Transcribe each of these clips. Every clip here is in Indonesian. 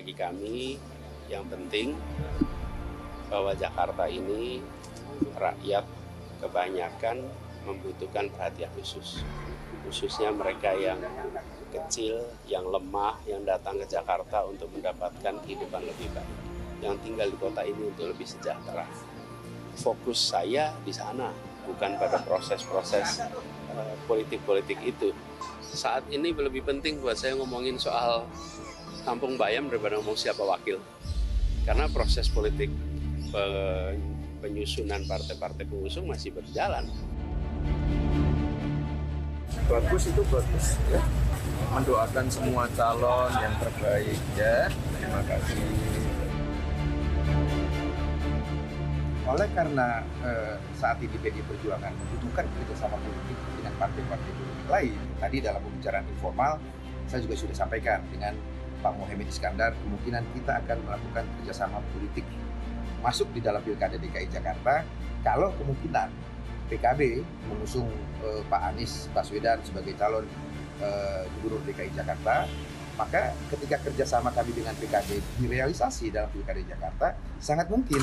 Bagi kami yang penting bahwa Jakarta ini rakyat kebanyakan membutuhkan perhatian khusus. Khususnya mereka yang kecil, yang lemah, yang datang ke Jakarta untuk mendapatkan kehidupan lebih baik. Yang tinggal di kota ini untuk lebih sejahtera. Fokus saya di sana, bukan pada proses-proses eh, politik-politik itu. Saat ini lebih penting buat saya ngomongin soal kampung bayam daripada ngomong siapa wakil. Karena proses politik penyusunan partai-partai pengusung masih berjalan. Bagus itu bagus ya. Mendoakan semua calon yang terbaik ya. Terima kasih. Oleh karena eh, saat ini PD Perjuangan membutuhkan kerjasama politik dengan partai-partai politik lain, tadi dalam pembicaraan informal saya juga sudah sampaikan dengan Pak Mohaimin Iskandar, kemungkinan kita akan melakukan kerjasama politik masuk di dalam Pilkada DKI Jakarta kalau kemungkinan PKB mengusung eh, Pak Anies Baswedan sebagai calon eh, Gubernur DKI Jakarta, maka ketika kerjasama kami dengan PKB direalisasi dalam Pilkada Jakarta, sangat mungkin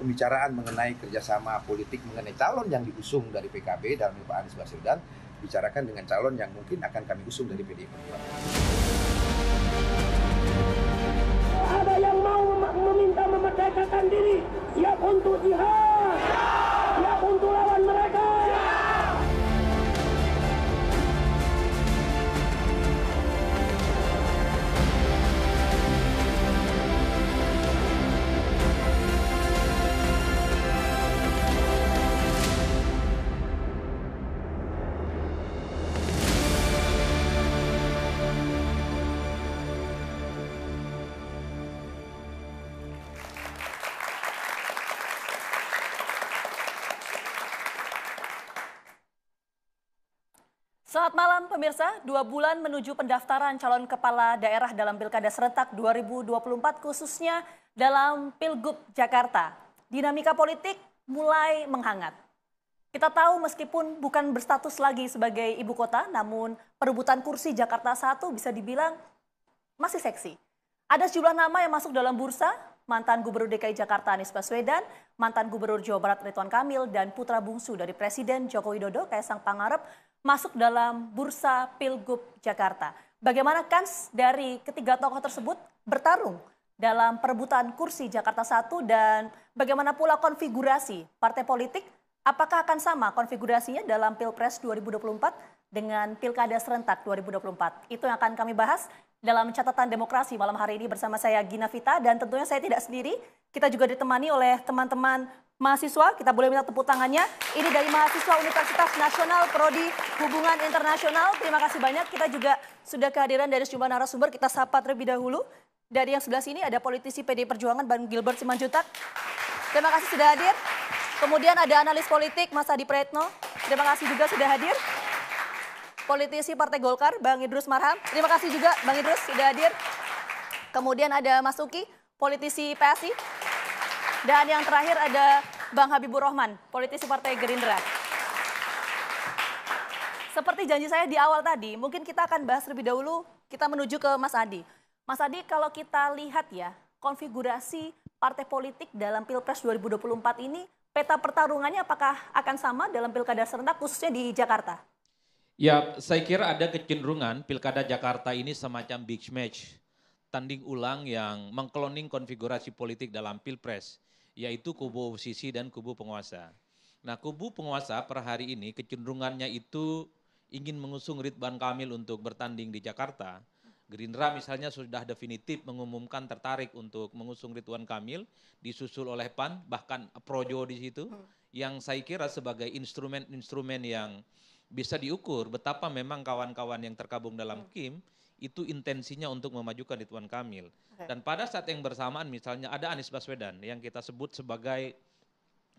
pembicaraan mengenai kerjasama politik mengenai calon yang diusung dari PKB dalam Pak Anies Baswedan bicarakan dengan calon yang mungkin akan kami usung dari PDI Perjuangan. into jihad Selamat malam pemirsa, dua bulan menuju pendaftaran calon kepala daerah dalam Pilkada Serentak 2024 khususnya dalam Pilgub Jakarta. Dinamika politik mulai menghangat. Kita tahu meskipun bukan berstatus lagi sebagai ibu kota, namun perebutan kursi Jakarta 1 bisa dibilang masih seksi. Ada sejumlah nama yang masuk dalam bursa, mantan Gubernur DKI Jakarta Anies Baswedan, mantan Gubernur Jawa Barat Ridwan Kamil, dan putra bungsu dari Presiden Joko Widodo, Kaisang Pangarep, masuk dalam bursa Pilgub Jakarta. Bagaimana kans dari ketiga tokoh tersebut bertarung dalam perebutan kursi Jakarta 1 dan bagaimana pula konfigurasi partai politik? Apakah akan sama konfigurasinya dalam Pilpres 2024 dengan Pilkada Serentak 2024? Itu yang akan kami bahas dalam catatan demokrasi malam hari ini bersama saya Gina Vita dan tentunya saya tidak sendiri. Kita juga ditemani oleh teman-teman mahasiswa. Kita boleh minta tepuk tangannya. Ini dari mahasiswa Universitas Nasional Prodi Hubungan Internasional. Terima kasih banyak. Kita juga sudah kehadiran dari sejumlah narasumber. Kita sapa terlebih dahulu. Dari yang sebelah sini ada politisi PD Perjuangan Bang Gilbert Simanjuntak. Terima kasih sudah hadir. Kemudian ada analis politik Mas Adi Pretno. Terima kasih juga sudah hadir. Politisi Partai Golkar Bang Idrus Marham. Terima kasih juga Bang Idrus sudah hadir. Kemudian ada Mas Uki, politisi PSI. Dan yang terakhir ada Bang Habibur Rahman, politisi Partai Gerindra. Seperti janji saya di awal tadi, mungkin kita akan bahas lebih dahulu, kita menuju ke Mas Adi. Mas Adi, kalau kita lihat ya, konfigurasi partai politik dalam Pilpres 2024 ini, peta pertarungannya apakah akan sama dalam Pilkada serentak khususnya di Jakarta? Ya, saya kira ada kecenderungan Pilkada Jakarta ini semacam big match, tanding ulang yang mengkloning konfigurasi politik dalam Pilpres yaitu kubu oposisi dan kubu penguasa. Nah kubu penguasa per hari ini kecenderungannya itu ingin mengusung Ridwan Kamil untuk bertanding di Jakarta. Gerindra misalnya sudah definitif mengumumkan tertarik untuk mengusung Ridwan Kamil, disusul oleh PAN, bahkan Projo di situ, hmm. yang saya kira sebagai instrumen-instrumen yang bisa diukur betapa memang kawan-kawan yang terkabung dalam KIM hmm itu intensinya untuk memajukan Ridwan Kamil. Dan pada saat yang bersamaan misalnya ada Anies Baswedan yang kita sebut sebagai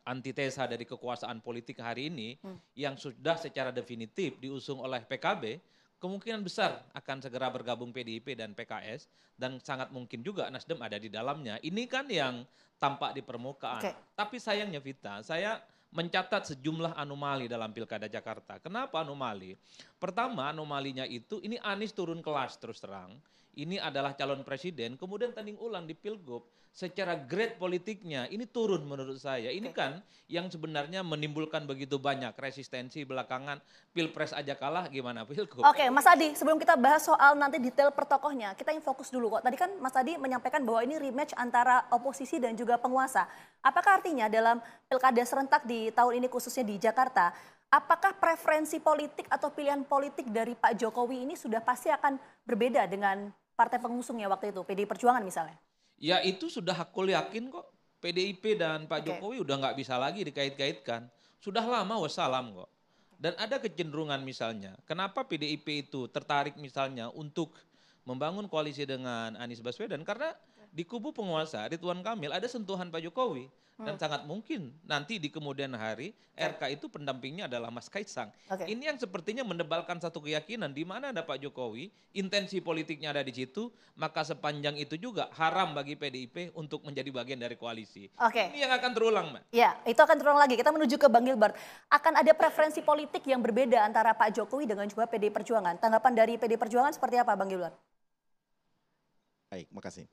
antitesa dari kekuasaan politik hari ini hmm. yang sudah secara definitif diusung oleh PKB kemungkinan besar akan segera bergabung PDIP dan PKS dan sangat mungkin juga Nasdem ada di dalamnya. Ini kan yang tampak di permukaan. Okay. Tapi sayangnya Vita, saya mencatat sejumlah anomali dalam Pilkada Jakarta. Kenapa anomali? Pertama anomalinya itu ini Anies turun kelas terus terang ini adalah calon presiden, kemudian tanding ulang di Pilgub, secara grade politiknya ini turun menurut saya. Ini kan yang sebenarnya menimbulkan begitu banyak resistensi belakangan Pilpres aja kalah gimana Pilgub. Oke, Mas Adi, sebelum kita bahas soal nanti detail pertokohnya, kita yang fokus dulu kok. Tadi kan Mas Adi menyampaikan bahwa ini rematch antara oposisi dan juga penguasa. Apakah artinya dalam pilkada serentak di tahun ini khususnya di Jakarta, apakah preferensi politik atau pilihan politik dari Pak Jokowi ini sudah pasti akan berbeda dengan partai pengusungnya waktu itu, PDI Perjuangan misalnya? Ya itu sudah aku yakin kok PDIP dan Pak okay. Jokowi udah nggak bisa lagi dikait-kaitkan. Sudah lama wassalam kok. Dan ada kecenderungan misalnya, kenapa PDIP itu tertarik misalnya untuk membangun koalisi dengan Anies Baswedan? Karena di kubu penguasa Ridwan Kamil ada sentuhan Pak Jokowi dan hmm. sangat mungkin nanti di kemudian hari RK itu pendampingnya adalah Mas Kaisang. Okay. Ini yang sepertinya mendebalkan satu keyakinan di mana ada Pak Jokowi, intensi politiknya ada di situ, maka sepanjang itu juga haram bagi PDIP untuk menjadi bagian dari koalisi. Okay. Ini yang akan terulang, Mbak. Ya, itu akan terulang lagi. Kita menuju ke Bang Gilbert. Akan ada preferensi politik yang berbeda antara Pak Jokowi dengan juga PD Perjuangan. Tanggapan dari PD Perjuangan seperti apa, Bang Gilbert? Baik, makasih.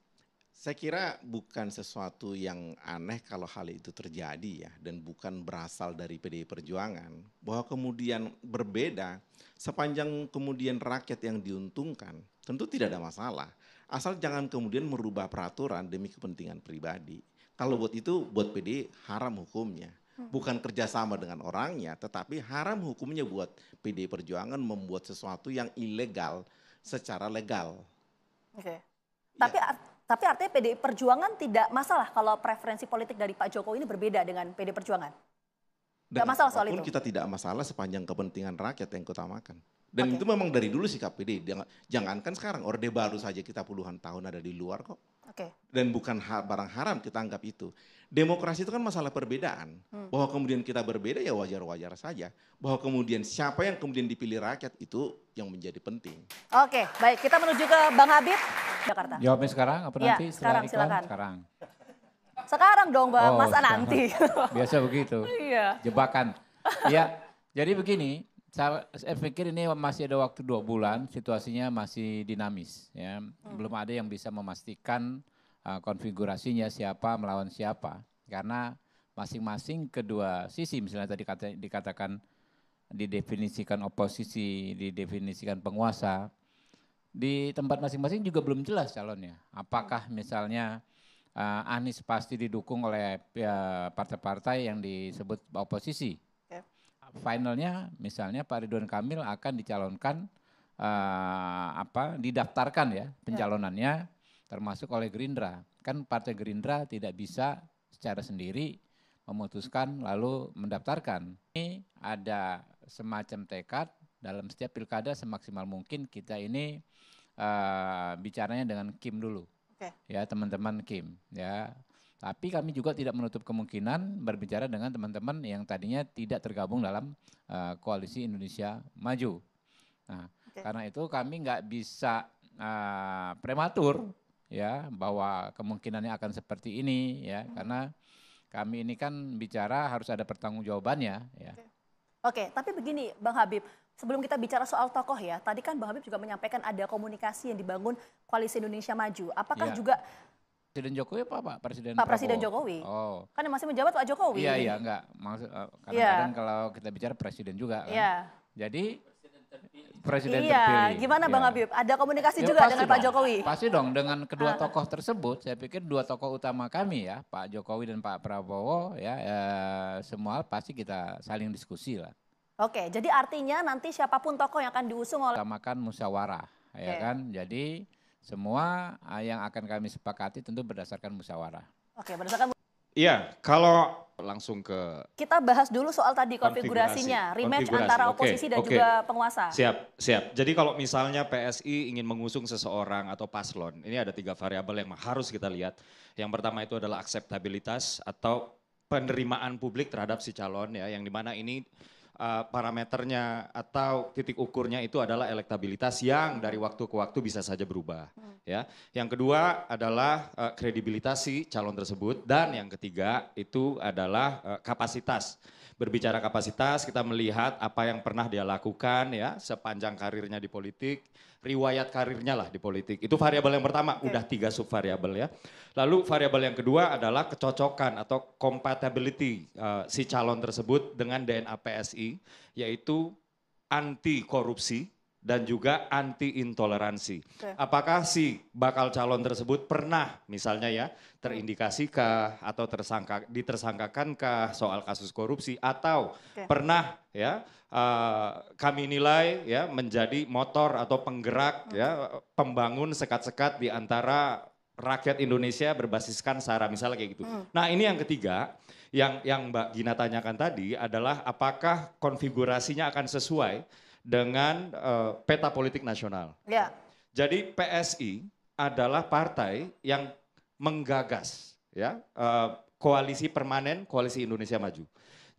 Saya kira bukan sesuatu yang aneh kalau hal itu terjadi ya dan bukan berasal dari PDI Perjuangan bahwa kemudian berbeda sepanjang kemudian rakyat yang diuntungkan tentu tidak ada masalah asal jangan kemudian merubah peraturan demi kepentingan pribadi. Kalau buat itu buat PDI haram hukumnya. Bukan kerjasama dengan orangnya, tetapi haram hukumnya buat PDI Perjuangan membuat sesuatu yang ilegal secara legal. Oke. Okay. Ya. Tapi tapi artinya PDI Perjuangan tidak masalah kalau preferensi politik dari Pak Jokowi ini berbeda dengan PD Perjuangan? Tidak masalah soal itu? kita tidak masalah sepanjang kepentingan rakyat yang kutamakan. Dan okay. itu memang dari dulu sih KPD. Jangan, jangankan sekarang, orde baru saja kita puluhan tahun ada di luar kok. Okay. Dan bukan barang haram kita anggap itu. Demokrasi itu kan masalah perbedaan. Hmm. Bahwa kemudian kita berbeda ya wajar-wajar saja. Bahwa kemudian siapa yang kemudian dipilih rakyat itu yang menjadi penting. Oke, okay. baik. Kita menuju ke Bang Habib, Jakarta. Jawabnya sekarang apa ya, nanti? Sekarang, iklan, silakan. Sekarang. Sekarang dong Bang, oh, masa sekarang. nanti. Biasa begitu. Iya. Jebakan. Iya, jadi begini, saya, pikir ini masih ada waktu dua bulan, situasinya masih dinamis, ya. Hmm. Belum ada yang bisa memastikan uh, konfigurasinya siapa melawan siapa, karena masing-masing kedua sisi, misalnya tadi kata, dikatakan didefinisikan oposisi, didefinisikan penguasa, di tempat masing-masing juga belum jelas calonnya. Apakah misalnya uh, Anies pasti didukung oleh uh, partai-partai uh, partai -partai yang disebut oposisi? finalnya misalnya Pak Ridwan Kamil akan dicalonkan uh, apa didaftarkan ya, ya. pencalonannya ya. termasuk oleh Gerindra. Kan Partai Gerindra tidak bisa secara sendiri memutuskan lalu mendaftarkan. Ini ada semacam tekad dalam setiap pilkada semaksimal mungkin kita ini uh, bicaranya dengan Kim dulu. Okay. Ya, teman-teman Kim, ya tapi kami juga tidak menutup kemungkinan berbicara dengan teman-teman yang tadinya tidak tergabung dalam uh, koalisi Indonesia Maju. Nah, okay. karena itu kami nggak bisa uh, prematur ya bahwa kemungkinannya akan seperti ini ya hmm. karena kami ini kan bicara harus ada pertanggungjawabannya ya. Oke, okay. tapi begini Bang Habib, sebelum kita bicara soal tokoh ya, tadi kan Bang Habib juga menyampaikan ada komunikasi yang dibangun Koalisi Indonesia Maju. Apakah ya. juga Presiden Jokowi apa Pak Presiden Pak Presiden Jokowi. Oh. Kan masih menjabat Pak Jokowi. Iya iya enggak. Maksud eh, kadang-kadang yeah. kalau kita bicara presiden juga kan. Yeah. Jadi presiden iya, terpilih. gimana iya. Bang ya. Habib? Ada komunikasi ya, juga dengan dong, Pak Jokowi? Pasti dong dengan kedua ah. tokoh tersebut. Saya pikir dua tokoh utama kami ya, Pak Jokowi dan Pak Prabowo ya eh, semua pasti kita saling diskusi lah. Oke, jadi artinya nanti siapapun tokoh yang akan diusung oleh utamakan musyawarah okay. ya kan. Jadi semua ah, yang akan kami sepakati tentu berdasarkan musyawarah. Oke, berdasarkan Iya, kalau langsung ke Kita bahas dulu soal tadi konfigurasinya, konfigurasi. rematch konfigurasi. antara oposisi okay. dan okay. juga penguasa. Siap, siap. Jadi kalau misalnya PSI ingin mengusung seseorang atau paslon, ini ada tiga variabel yang harus kita lihat. Yang pertama itu adalah akseptabilitas atau penerimaan publik terhadap si calon ya, yang dimana ini uh, parameternya atau titik ukurnya itu adalah elektabilitas yang dari waktu ke waktu bisa saja berubah hmm. ya. Yang kedua adalah uh, kredibilitas si calon tersebut dan yang ketiga itu adalah uh, kapasitas berbicara kapasitas, kita melihat apa yang pernah dia lakukan ya sepanjang karirnya di politik, riwayat karirnya lah di politik. Itu variabel yang pertama, okay. udah tiga sub variabel ya. Lalu variabel yang kedua adalah kecocokan atau compatibility uh, si calon tersebut dengan DNA PSI, yaitu anti korupsi dan juga anti intoleransi. Okay. Apakah si bakal calon tersebut pernah misalnya ya terindikasikah atau tersangka ditersangkakankah soal kasus korupsi atau okay. pernah ya uh, kami nilai ya menjadi motor atau penggerak okay. ya pembangun sekat-sekat di antara rakyat Indonesia berbasiskan SARA misalnya kayak gitu. Hmm. Nah, ini yang ketiga yang yang Mbak Gina tanyakan tadi adalah apakah konfigurasinya akan sesuai dengan uh, peta politik nasional. Ya. Jadi PSI adalah partai yang menggagas ya uh, koalisi permanen koalisi Indonesia Maju.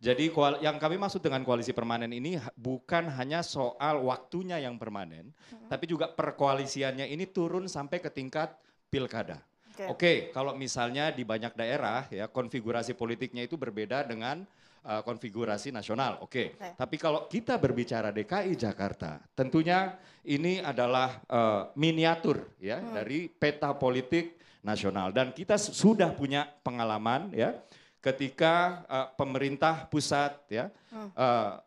Jadi yang kami maksud dengan koalisi permanen ini bukan hanya soal waktunya yang permanen, hmm. tapi juga perkoalisiannya ini turun sampai ke tingkat pilkada. Oke, okay. okay, kalau misalnya di banyak daerah ya konfigurasi politiknya itu berbeda dengan uh, konfigurasi nasional. Oke. Okay. Okay. Tapi kalau kita berbicara DKI Jakarta, tentunya ini adalah uh, miniatur ya hmm. dari peta politik nasional dan kita sudah punya pengalaman ya ketika uh, pemerintah pusat ya hmm. uh,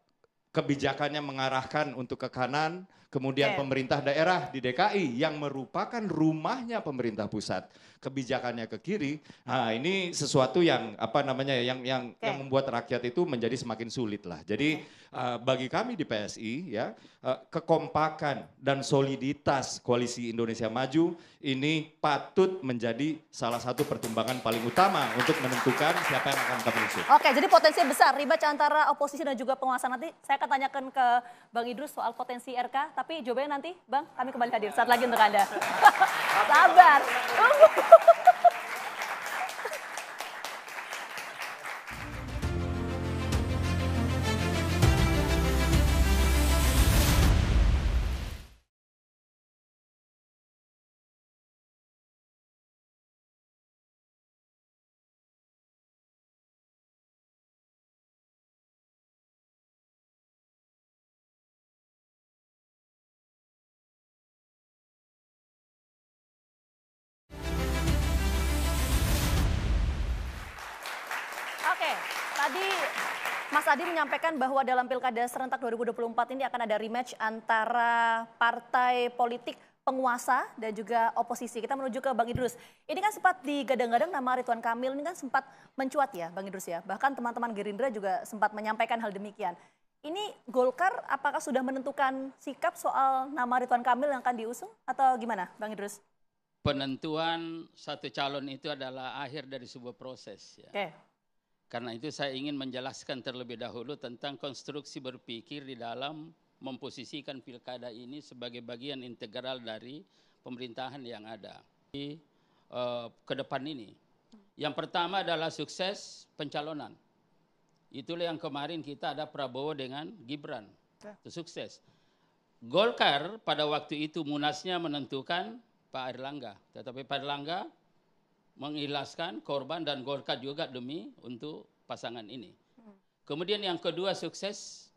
kebijakannya mengarahkan untuk ke kanan, kemudian okay. pemerintah daerah di DKI yang merupakan rumahnya pemerintah pusat kebijakannya ke kiri, nah ini sesuatu yang apa namanya ya, yang yang, okay. yang membuat rakyat itu menjadi semakin sulit lah. Jadi okay. uh, eh, bagi kami di PSI ya uh, kekompakan dan soliditas koalisi Indonesia Maju ini patut menjadi salah satu pertimbangan paling utama untuk menentukan siapa yang akan kami usung. Oke, okay, jadi potensi besar ribet ya antara oposisi dan juga penguasa nanti saya akan tanyakan ke Bang Idrus soal potensi RK, tapi jawabnya nanti Bang kami kembali hadir saat lagi untuk Anda. Sabar. Tunggu. Oke, tadi Mas Adi menyampaikan bahwa dalam Pilkada serentak 2024 ini akan ada rematch antara partai politik penguasa dan juga oposisi. Kita menuju ke Bang Idrus. Ini kan sempat digadang-gadang nama Ridwan Kamil ini kan sempat mencuat ya Bang Idrus ya. Bahkan teman-teman Gerindra juga sempat menyampaikan hal demikian. Ini Golkar apakah sudah menentukan sikap soal nama Ridwan Kamil yang akan diusung atau gimana Bang Idrus? Penentuan satu calon itu adalah akhir dari sebuah proses ya. Okay karena itu saya ingin menjelaskan terlebih dahulu tentang konstruksi berpikir di dalam memposisikan pilkada ini sebagai bagian integral dari pemerintahan yang ada di uh, ke depan ini. Yang pertama adalah sukses pencalonan. Itulah yang kemarin kita ada Prabowo dengan Gibran. Ya. Itu sukses. Golkar pada waktu itu munasnya menentukan Pak Erlangga. Tetapi Pak Erlangga mengilaskan korban dan golkar juga demi untuk pasangan ini. Kemudian yang kedua sukses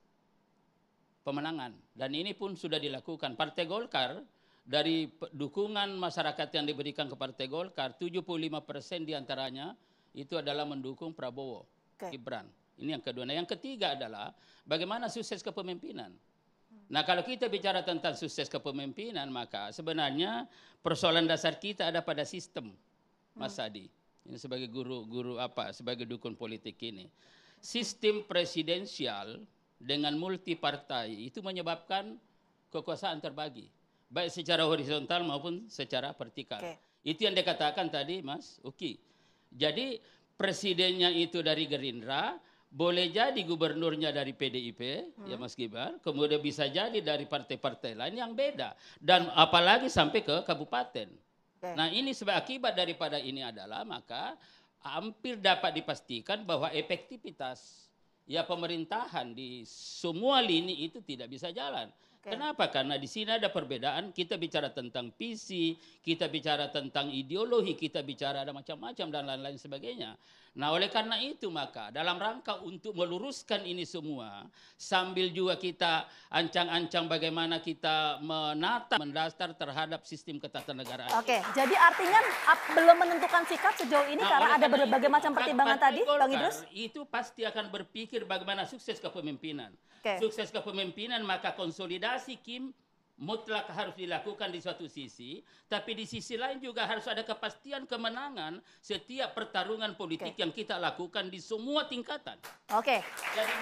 pemenangan dan ini pun sudah dilakukan Partai Golkar dari dukungan masyarakat yang diberikan ke Partai Golkar 75 persen diantaranya itu adalah mendukung Prabowo okay. Gibran. Ini yang kedua. Nah yang ketiga adalah bagaimana sukses kepemimpinan. Nah kalau kita bicara tentang sukses kepemimpinan maka sebenarnya persoalan dasar kita ada pada sistem Mas Sadi. Ini sebagai guru-guru apa? Sebagai dukun politik ini. Sistem presidensial dengan multipartai itu menyebabkan kekuasaan terbagi. Baik secara horizontal maupun secara vertikal. Okay. Itu yang dikatakan tadi Mas Uki. Jadi presidennya itu dari Gerindra, boleh jadi gubernurnya dari PDIP, ya hmm. ya Mas Gibar, kemudian bisa jadi dari partai-partai lain yang beda, dan apalagi sampai ke kabupaten. Okay. Nah ini sebagai akibat daripada ini adalah maka hampir dapat dipastikan bahwa efektivitas ya pemerintahan di semua lini itu tidak bisa jalan. Okay. Kenapa? Karena di sini ada perbedaan. Kita bicara tentang visi, kita bicara tentang ideologi, kita bicara ada macam-macam dan lain-lain sebagainya. Nah, oleh karena itu maka dalam rangka untuk meluruskan ini semua sambil juga kita ancang-ancang bagaimana kita menata mendasar terhadap sistem ketatanegaraan. Oke, jadi artinya belum menentukan sikap sejauh ini nah, karena ada berbagai itu, macam pertimbangan tadi, Golkar, Bang Idrus. Itu pasti akan berpikir bagaimana sukses kepemimpinan. Okay. Sukses kepemimpinan maka konsolidasi Kim mutlak harus dilakukan di suatu sisi, tapi di sisi lain juga harus ada kepastian kemenangan setiap pertarungan politik okay. yang kita lakukan di semua tingkatan. Oke. Okay. Jadi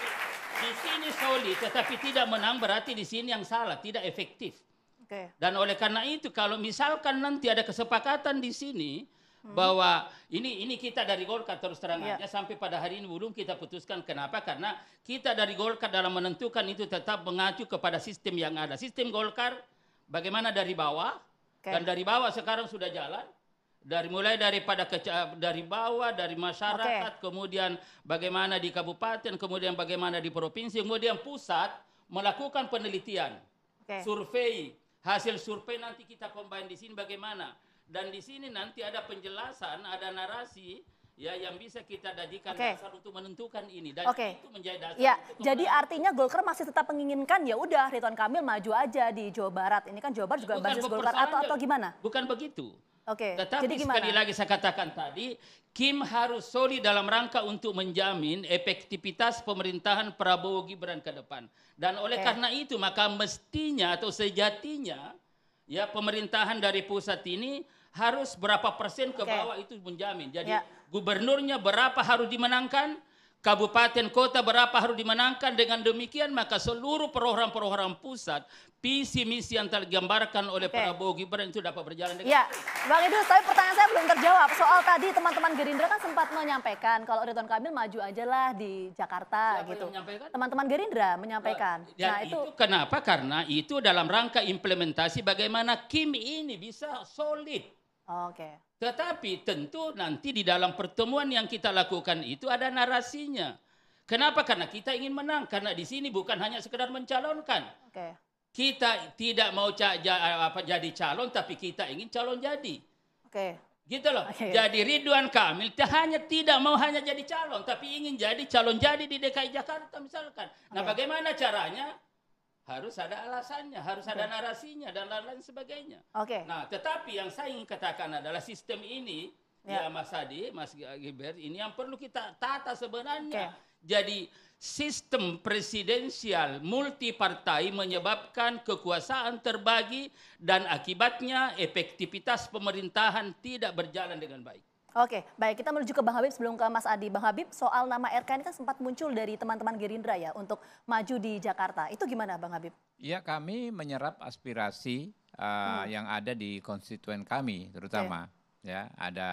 di sini solid tetapi tidak menang berarti di sini yang salah, tidak efektif. Okay. Dan oleh karena itu kalau misalkan nanti ada kesepakatan di sini hmm. bahwa ini ini kita dari Golkar terus terang yeah. aja sampai pada hari ini belum kita putuskan kenapa karena kita dari Golkar dalam menentukan itu tetap mengacu kepada sistem yang ada sistem Golkar bagaimana dari bawah okay. dan dari bawah sekarang sudah jalan dari mulai daripada keca dari bawah dari masyarakat okay. kemudian bagaimana di kabupaten kemudian bagaimana di provinsi kemudian pusat melakukan penelitian okay. survei hasil survei nanti kita combine di sini bagaimana dan di sini nanti ada penjelasan, ada narasi ya yang bisa kita jadikan okay. dasar untuk menentukan ini dan okay. itu menjadi dasar. Ya, jadi artinya Golkar masih tetap menginginkan ya udah Ridwan Kamil maju aja di Jawa Barat. Ini kan Jawa Barat juga Bukan basis Golkar atau atau gimana? Bukan begitu. Oke. Okay. Tetapi jadi gimana? sekali lagi saya katakan tadi, Kim harus solid dalam rangka untuk menjamin efektivitas pemerintahan Prabowo Gibran ke depan. Dan oleh okay. karena itu maka mestinya atau sejatinya ya pemerintahan dari pusat ini harus berapa persen ke okay. bawah itu menjamin. Jadi yeah. gubernurnya berapa harus dimenangkan, kabupaten kota berapa harus dimenangkan. Dengan demikian maka seluruh program-program pusat visi misi yang tergambarkan oleh okay. Prabowo Gibran itu dapat berjalan dengan Ya, Bang Idul. tapi pertanyaan saya belum terjawab. Soal tadi teman-teman Gerindra kan sempat menyampaikan kalau Ridwan Kamil maju aja lah di Jakarta Siapa gitu. Teman-teman Gerindra menyampaikan. Dan nah, itu, itu kenapa? Karena itu dalam rangka implementasi bagaimana Kim ini bisa solid. Oh, Oke. Okay. Tetapi tentu nanti di dalam pertemuan yang kita lakukan itu ada narasinya. Kenapa? Karena kita ingin menang. Karena di sini bukan hanya sekedar mencalonkan. Okay. Kita tidak mau jadi calon tapi kita ingin calon jadi. Oke. Okay. Gitu loh. Okay. Jadi Ridwan Kamil hanya tidak mau hanya jadi calon tapi ingin jadi calon jadi di DKI Jakarta misalkan. Nah, bagaimana caranya? Harus ada alasannya, harus okay. ada narasinya dan lain-lain sebagainya. Oke. Okay. Nah, tetapi yang saya ingin katakan adalah sistem ini yeah. ya Mas Adi, Mas Giber ini yang perlu kita tata sebenarnya. Okay. Jadi sistem presidensial multipartai menyebabkan kekuasaan terbagi dan akibatnya efektivitas pemerintahan tidak berjalan dengan baik. Oke, baik kita menuju ke Bang Habib sebelum ke Mas Adi. Bang Habib, soal nama RK ini kan sempat muncul dari teman-teman Gerindra ya untuk maju di Jakarta. Itu gimana Bang Habib? Ya, kami menyerap aspirasi uh, hmm. yang ada di konstituen kami terutama okay. ya, ada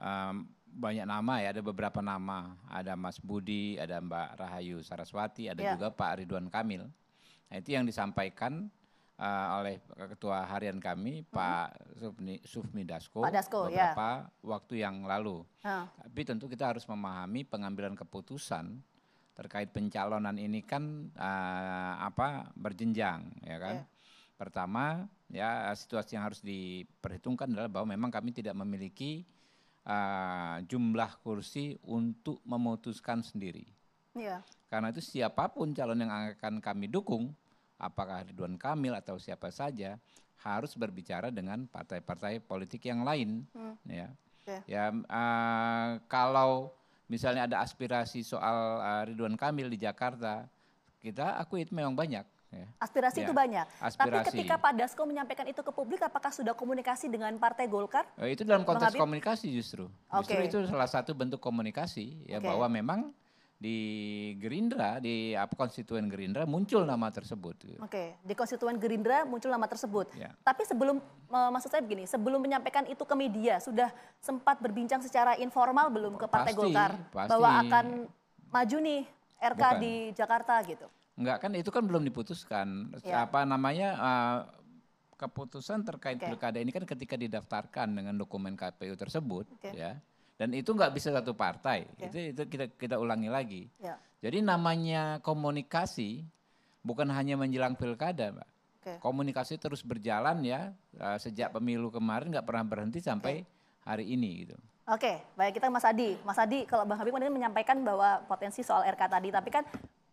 um, banyak nama ya, ada beberapa nama. Ada Mas Budi, ada Mbak Rahayu Saraswati, ada ya. juga Pak Ridwan Kamil. Nah, itu yang disampaikan uh, oleh ketua harian kami hmm. Pak Sufni, Sufmi Dasko, Pak Dasko ya. beberapa ya. waktu yang lalu. Hmm. Tapi tentu kita harus memahami pengambilan keputusan terkait pencalonan ini kan uh, apa berjenjang ya kan. Yeah. Pertama ya situasi yang harus diperhitungkan adalah bahwa memang kami tidak memiliki Ah, jumlah kursi untuk memutuskan sendiri. Ya. Karena itu siapapun calon yang akan kami dukung, apakah Ridwan Kamil atau siapa saja, harus berbicara dengan partai-partai politik yang lain. Hmm. Ya, iya. ya uh, kalau misalnya ada aspirasi soal uh, Ridwan Kamil di Jakarta, kita akui itu memang banyak. Ya. Aspirasi ya. itu banyak. Aspirasi. Tapi ketika Pak Dasko menyampaikan itu ke publik, apakah sudah komunikasi dengan Partai Golkar? Eh, itu dalam konteks komunikasi justru. Justru okay. itu salah satu bentuk komunikasi ya okay. bahwa memang di Gerindra di apa konstituen Gerindra muncul nama tersebut. Oke, okay. di konstituen Gerindra muncul nama tersebut. Ya. Tapi sebelum maksud saya begini, sebelum menyampaikan itu ke media sudah sempat berbincang secara informal belum ke Partai pasti, Golkar pasti. bahwa akan maju nih RK Bukan. di Jakarta gitu. Enggak kan itu kan belum diputuskan. Ya. Apa namanya uh, keputusan terkait okay. pilkada ini kan ketika didaftarkan dengan dokumen KPU tersebut okay. ya. Dan itu enggak bisa satu partai. Okay. Itu itu kita kita ulangi lagi. Ya. Jadi namanya komunikasi bukan hanya menjelang pilkada, pak Okay. Komunikasi terus berjalan ya uh, sejak ya. pemilu kemarin nggak pernah berhenti sampai okay. hari ini gitu. Oke, okay, baik kita Mas Adi. Mas Adi, kalau Bang Habib menyampaikan bahwa potensi soal RK tadi, tapi kan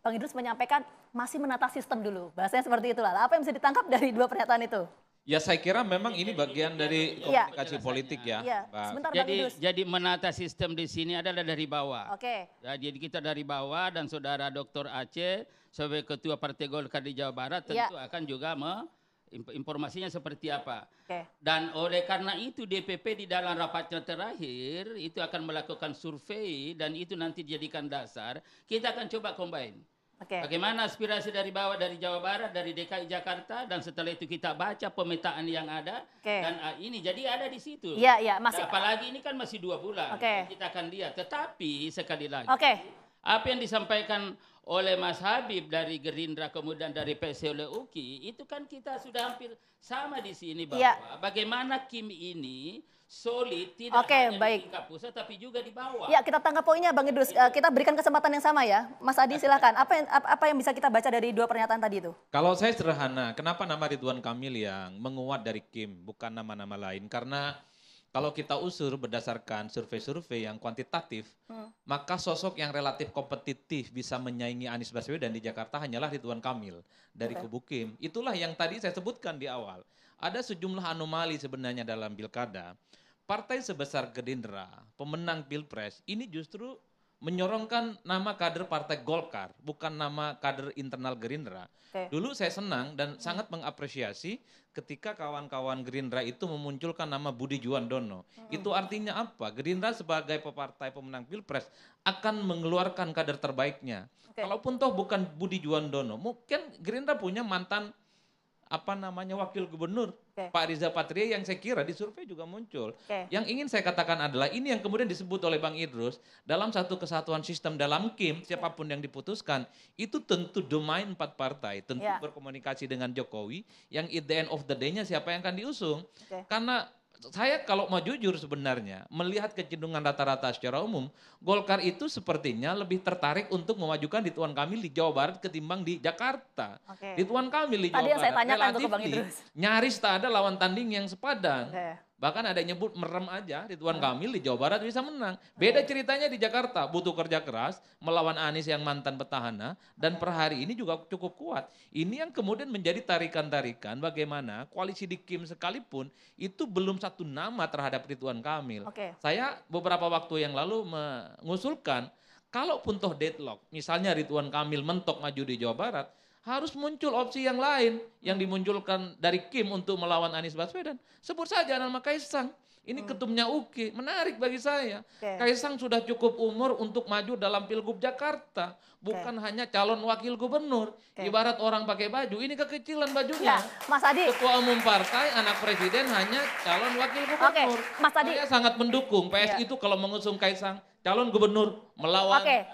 Bang Idrus menyampaikan masih menata sistem dulu. Bahasanya seperti itulah. Apa yang bisa ditangkap dari dua pernyataan itu? Ya saya kira memang ini bagian dari iya. komunikasi ya. politik ya. ya. Sebentar, jadi Bang Idrus. jadi menata sistem di sini adalah dari bawah. Oke. Okay. Ya, jadi kita dari bawah dan saudara Dr. Aceh sebagai ketua Partai Golkar di Jawa Barat iya. tentu ya. akan juga me informasinya seperti iya. apa. Okay. Dan oleh karena itu DPP di dalam rapatnya terakhir itu akan melakukan survei dan itu nanti dijadikan dasar. Kita akan coba combine. Okay. Bagaimana aspirasi dari bawah, dari Jawa Barat, dari DKI Jakarta, dan setelah itu kita baca pemetaan yang ada okay. dan ah, ini jadi ada di situ. Iya, iya, masih. Dan apalagi ini kan masih dua bulan. Okay. Kita akan lihat. Tetapi sekali lagi. Oke. Okay apa yang disampaikan oleh Mas Habib dari Gerindra kemudian dari PC oleh UKI itu kan kita sudah hampir sama di sini bahwa Ya. Bagaimana Kim ini solid tidak Oke, hanya baik. di tingkat pusat tapi juga di bawah. Ya, kita tangkap poinnya Bang Idrus. Ya. Kita berikan kesempatan yang sama ya. Mas Adi silakan. Apa yang apa yang bisa kita baca dari dua pernyataan tadi itu? Kalau saya sederhana, kenapa nama Ridwan Kamil yang menguat dari Kim bukan nama-nama lain? Karena kalau kita usur berdasarkan survei-survei yang kuantitatif, hmm. maka sosok yang relatif kompetitif bisa menyaingi Anies Baswedan di Jakarta hanyalah Ridwan Kamil dari okay. kubu Kim. Itulah yang tadi saya sebutkan di awal. Ada sejumlah anomali sebenarnya dalam pilkada. Partai sebesar Gerindra, pemenang Pilpres, ini justru menyorongkan nama kader Partai Golkar, bukan nama kader internal Gerindra. Okay. Dulu saya senang dan hmm. sangat mengapresiasi ketika kawan-kawan Gerindra itu memunculkan nama Budi Juwandono. Hmm. Itu artinya apa? Gerindra sebagai partai pemenang Pilpres akan mengeluarkan kader terbaiknya. Okay. Kalaupun toh bukan Budi Dono, mungkin Gerindra punya mantan apa namanya wakil gubernur okay. Pak Riza Patria yang saya kira di survei juga muncul. Okay. Yang ingin saya katakan adalah ini yang kemudian disebut oleh Bang Idrus dalam satu kesatuan sistem dalam Kim siapapun yang diputuskan itu tentu domain empat partai, tentu yeah. berkomunikasi dengan Jokowi yang at the end of the day-nya siapa yang akan diusung. Okay. Karena saya kalau mau jujur sebenarnya melihat kecenderungan rata-rata secara umum Golkar itu sepertinya lebih tertarik untuk memajukan Ridwan Kamil di Jawa Barat ketimbang di Jakarta. Oke. Tuan Kamil di Tadi Jawa yang Barat saya tanyakan relatif Bang Idrus. nyaris tak ada lawan tanding yang sepadan. Oke. Bahkan ada yang nyebut merem aja, Ridwan iya. Kamil di Jawa Barat bisa menang. Beda iya. ceritanya di Jakarta, butuh kerja keras, melawan Anies yang mantan petahana, dan iya. per hari ini juga cukup kuat. Ini yang kemudian menjadi tarikan-tarikan bagaimana koalisi di Kim sekalipun, itu belum satu nama terhadap Ridwan Kamil. Okay. Saya beberapa waktu yang lalu mengusulkan, kalaupun toh deadlock, misalnya Ridwan Kamil mentok maju di Jawa Barat, harus muncul opsi yang lain yang dimunculkan dari Kim untuk melawan Anies Baswedan. Sebut saja nama Kaisang. Ini hmm. ketumnya UKI, menarik bagi saya. Okay. Kaisang sudah cukup umur untuk maju dalam Pilgub Jakarta, bukan okay. hanya calon wakil gubernur. Okay. Ibarat orang pakai baju, ini kekecilan bajunya. Ya, Mas Adi. Ketua Umum Partai, anak presiden hanya calon wakil gubernur. Okay. Mas Adi. Saya sangat mendukung PS ya. itu kalau mengusung Kaisang calon gubernur melawan okay.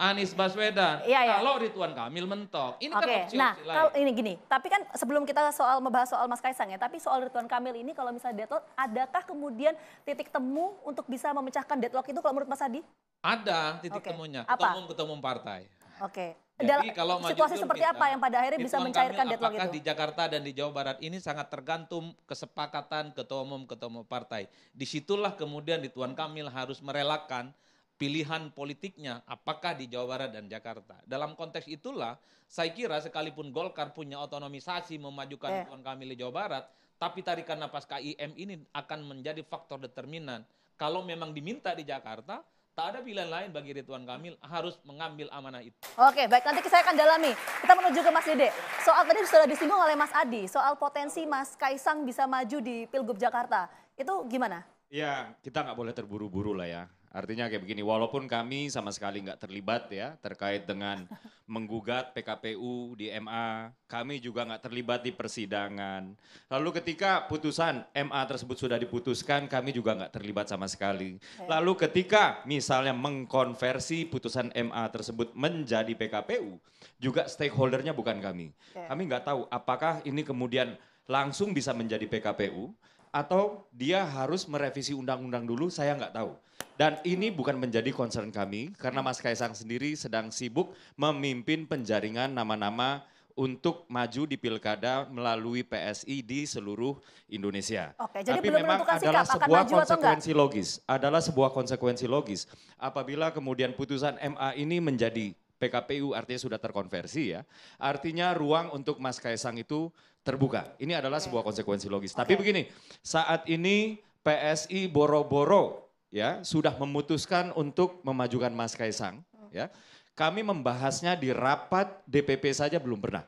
Anies Baswedan. Ya, ya. Kalau Ridwan Kamil mentok. Ini okay. kan nah, Kalau ini gini, tapi kan sebelum kita soal membahas soal Mas Kaisang ya, tapi soal Ridwan Kamil ini kalau misalnya deadlock, adakah kemudian titik temu untuk bisa memecahkan deadlock itu kalau menurut Mas Adi? Ada titik okay. temunya, ketemu apa? ketemu partai. Oke. Okay. Jadi kalau situasi seperti kita, apa yang pada akhirnya bisa mencairkan Kamil, deadlock itu? di Jakarta dan di Jawa Barat ini sangat tergantung kesepakatan ketua umum ketua umum partai. Disitulah kemudian Ridwan Kamil harus merelakan pilihan politiknya apakah di Jawa Barat dan Jakarta. Dalam konteks itulah saya kira sekalipun Golkar punya otonomisasi memajukan eh. Tuan Kamil di Jawa Barat, tapi tarikan napas KIM ini akan menjadi faktor determinan. Kalau memang diminta di Jakarta, tak ada pilihan lain bagi Ridwan Kamil harus mengambil amanah itu. Oke, baik nanti saya akan dalami. Kita menuju ke Mas Dede. Soal tadi sudah disinggung oleh Mas Adi, soal potensi Mas Kaisang bisa maju di Pilgub Jakarta. Itu gimana? Ya, kita nggak boleh terburu-buru lah ya Artinya kayak begini, walaupun kami sama sekali nggak terlibat ya terkait dengan menggugat PKPU di MA, kami juga nggak terlibat di persidangan. Lalu ketika putusan MA tersebut sudah diputuskan, kami juga nggak terlibat sama sekali. Lalu ketika misalnya mengkonversi putusan MA tersebut menjadi PKPU, juga stakeholdernya bukan kami. Kami nggak tahu apakah ini kemudian langsung bisa menjadi PKPU atau dia harus merevisi undang-undang dulu, saya nggak tahu. Dan ini bukan menjadi concern kami karena Mas Kaisang sendiri sedang sibuk memimpin penjaringan nama-nama untuk maju di pilkada melalui PSI di seluruh Indonesia. Oke, jadi Tapi belum memang adalah sikap, sebuah konsekuensi logis, adalah sebuah konsekuensi logis apabila kemudian putusan MA ini menjadi PKPU artinya sudah terkonversi ya. Artinya ruang untuk Mas Kaisang itu terbuka. Ini adalah sebuah konsekuensi logis. Okay. Tapi begini, saat ini PSI boro-boro ya sudah memutuskan untuk memajukan Mas Kaisang oh. ya. Kami membahasnya di rapat DPP saja belum pernah.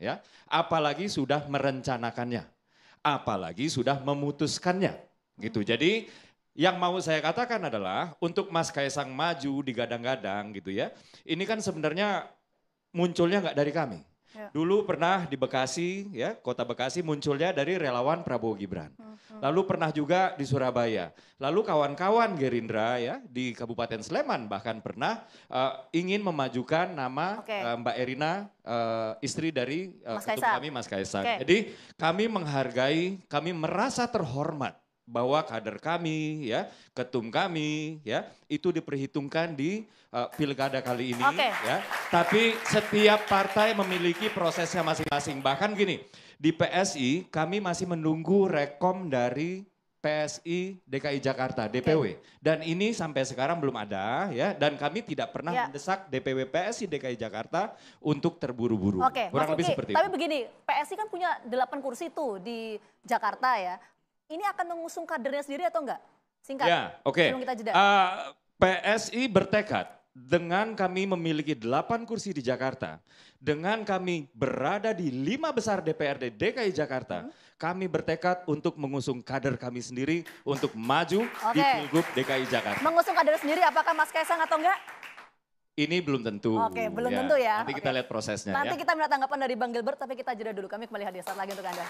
Ya, apalagi sudah merencanakannya. Apalagi sudah memutuskannya. Gitu. Hmm. Jadi yang mau saya katakan adalah untuk Mas Kaisang maju digadang-gadang gitu ya. Ini kan sebenarnya munculnya nggak dari kami Ya. Dulu pernah di Bekasi, ya kota Bekasi munculnya dari relawan Prabowo Gibran. Hmm, hmm. Lalu pernah juga di Surabaya. Lalu kawan-kawan Gerindra ya di Kabupaten Sleman bahkan pernah uh, ingin memajukan nama okay. uh, eh, Mbak Erina uh, istri dari uh, Mas ketum kami Mas Kaisar. Okay. Jadi kami menghargai, kami merasa terhormat bahwa kader kami ya, ketum kami ya, itu diperhitungkan di uh, pilkada kali ini okay. ya. Tapi setiap partai memiliki prosesnya masing-masing. Bahkan gini, di PSI kami masih menunggu rekom dari PSI DKI Jakarta DPW okay. dan ini sampai sekarang belum ada ya dan kami tidak pernah yeah. mendesak DPW PSI DKI Jakarta untuk terburu-buru. Oke, okay, kurang lebih seperti tapi itu. begini, PSI kan punya delapan kursi tuh di Jakarta ya ini akan mengusung kadernya sendiri atau enggak? Singkat. Ya, oke. Okay. kita jeda. Uh, ah, PSI bertekad dengan kami memiliki delapan kursi di Jakarta, dengan kami berada di lima besar DPRD DKI Jakarta, hmm. kami bertekad untuk mengusung kader kami sendiri untuk maju okay. di Pilgub DKI Jakarta. Mengusung kader sendiri apakah Mas Kaisang atau enggak? Ini belum tentu. Oke, belum ya. tentu ya. Nanti okay. kita lihat prosesnya Nanti ya. kita minta tanggapan dari Bang Gilbert, tapi kita jeda dulu. Kami kembali hadir saat lagi untuk Anda.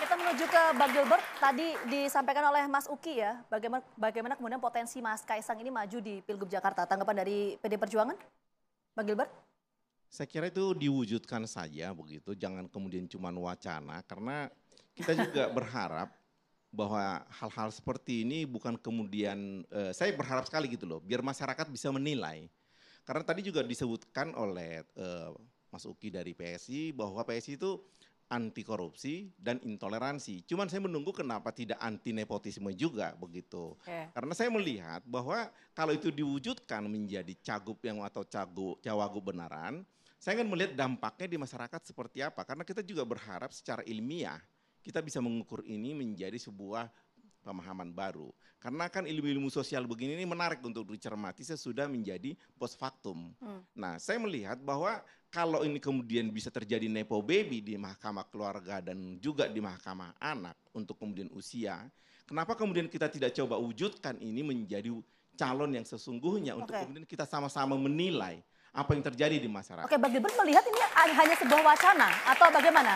kita menuju ke Bang Gilbert. Tadi disampaikan oleh Mas Uki ya, bagaimana, bagaimana kemudian potensi Mas Kaisang ini maju di Pilgub Jakarta. Tanggapan dari PD Perjuangan, Bang Gilbert? Saya kira itu diwujudkan saja begitu, jangan kemudian cuma wacana. Karena kita juga berharap bahwa hal-hal seperti ini bukan kemudian, eh, saya berharap sekali gitu loh, biar masyarakat bisa menilai. Karena tadi juga disebutkan oleh eh, Mas Uki dari PSI bahwa PSI itu anti korupsi dan intoleransi. Cuman saya menunggu kenapa tidak anti nepotisme juga begitu. Yeah. Karena saya melihat bahwa kalau itu diwujudkan menjadi cagup yang atau cagu cawagup benaran, saya ingin melihat dampaknya di masyarakat seperti apa. Karena kita juga berharap secara ilmiah kita bisa mengukur ini menjadi sebuah pemahaman baru. Karena kan ilmu-ilmu sosial begini ini menarik untuk dicermati Saya sudah menjadi post factum. Hmm. Nah, saya melihat bahwa kalau ini kemudian bisa terjadi nepo baby di mahkamah keluarga dan juga di mahkamah anak untuk kemudian usia, kenapa kemudian kita tidak coba wujudkan ini menjadi calon yang sesungguhnya untuk okay. kemudian kita sama-sama menilai apa yang terjadi di masyarakat. Oke, okay, bagaimana melihat ini hanya sebuah wacana atau bagaimana?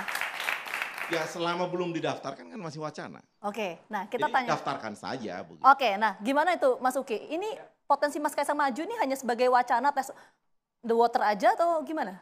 Ya selama belum didaftarkan kan masih wacana. Oke, nah kita Jadi, tanya. Daftarkan saja. Begitu. Oke, nah gimana itu Mas Uki? Ini ya. potensi Mas Kaisang maju ini hanya sebagai wacana tes the water aja atau gimana?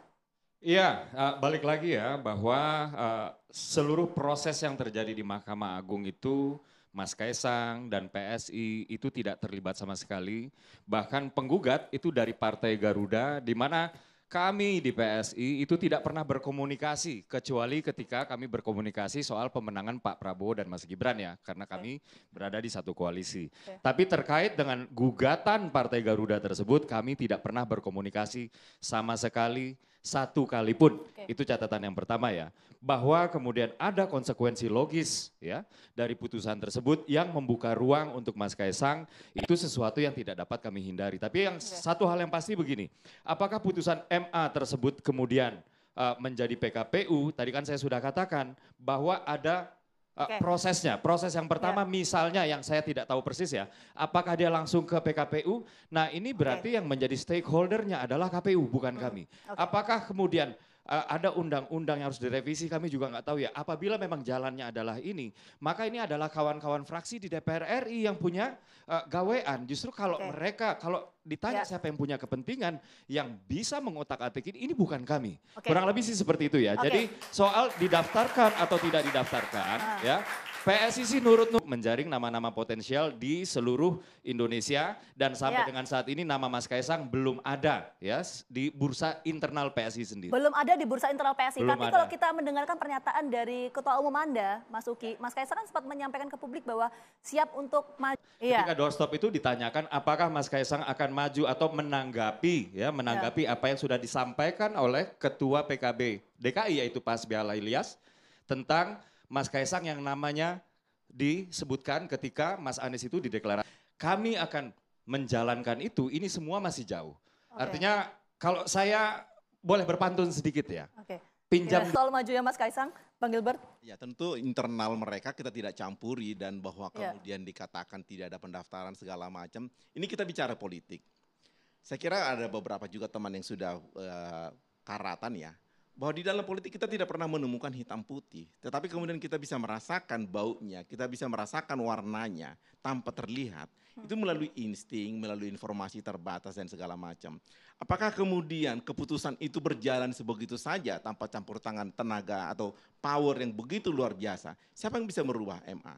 Iya, uh, balik lagi ya bahwa uh, seluruh proses yang terjadi di Mahkamah Agung itu Mas Kaisang dan PSI itu tidak terlibat sama sekali. Bahkan penggugat itu dari Partai Garuda di mana kami di PSI itu tidak pernah berkomunikasi kecuali ketika kami berkomunikasi soal pemenangan Pak Prabowo dan Mas Gibran ya karena kami berada di satu koalisi. Okay. Tapi terkait dengan gugatan Partai Garuda tersebut kami tidak pernah berkomunikasi sama sekali satu kali pun. Okay. Itu catatan yang pertama ya. Bahwa kemudian ada konsekuensi logis ya dari putusan tersebut yang membuka ruang untuk Mas Kaisang itu sesuatu yang tidak dapat kami hindari. Tapi yang okay. Iya. satu hal yang pasti begini, apakah putusan MA tersebut kemudian uh, menjadi PKPU? Tadi kan saya sudah katakan bahwa ada Eh, okay. Prosesnya, proses yang pertama yeah. misalnya yang saya tidak tahu persis ya, apakah dia langsung ke PKPU? Nah ini berarti okay. yang menjadi stakeholdernya adalah KPU bukan hmm. kami. Okay. Apakah kemudian ada undang-undang yang harus direvisi, kami juga nggak tahu ya. Apabila memang jalannya adalah ini, maka ini adalah kawan-kawan fraksi di DPR RI yang punya uh, gawean. Justru kalau okay. mereka, kalau ditanya ya. siapa yang punya kepentingan yang bisa mengotak-atik ini, ini bukan kami. Okay. Kurang lebih sih seperti itu ya. Okay. Jadi soal didaftarkan atau tidak didaftarkan, ah. ya PSIC nurut nurut menjaring nama-nama potensial di seluruh Indonesia dan sampai ya. dengan saat ini nama Mas Kaisang belum ada ya yes, di bursa internal PSI sendiri. Belum ada di bursa internal PSI. Belum Tapi ada. kalau kita mendengarkan pernyataan dari Ketua Umum Anda, Mas Uki, Mas Kaisang kan sempat menyampaikan ke publik bahwa siap untuk maju. Iya. Ketika ya. doorstop itu ditanyakan apakah Mas Kaisang akan maju atau menanggapi ya menanggapi ya. apa yang sudah disampaikan oleh Ketua PKB DKI yaitu Pak Biala Ilyas tentang Mas Kaisang yang namanya disebutkan ketika Mas Anies itu dideklarasi. Kami akan menjalankan itu, ini semua masih jauh. Okay. Artinya kalau saya boleh berpantun sedikit ya. Okay. Pinjam. Tol soal majunya Mas Kaisang, Bang Gilbert. Ya tentu internal mereka kita tidak campuri dan bahwa iya. kemudian ya. dikatakan tidak ada pendaftaran segala macam. Ini kita bicara politik. Saya kira ada beberapa juga teman yang sudah uh, karatan ya bahwa di dalam politik kita tidak pernah menemukan hitam putih, tetapi kemudian kita bisa merasakan baunya, kita bisa merasakan warnanya tanpa terlihat. Itu hmm. melalui insting, melalui informasi terbatas dan segala macam. Apakah kemudian keputusan itu berjalan sebegitu saja tanpa campur tangan tenaga atau power yang begitu luar biasa? Siapa yang bisa merubah MA?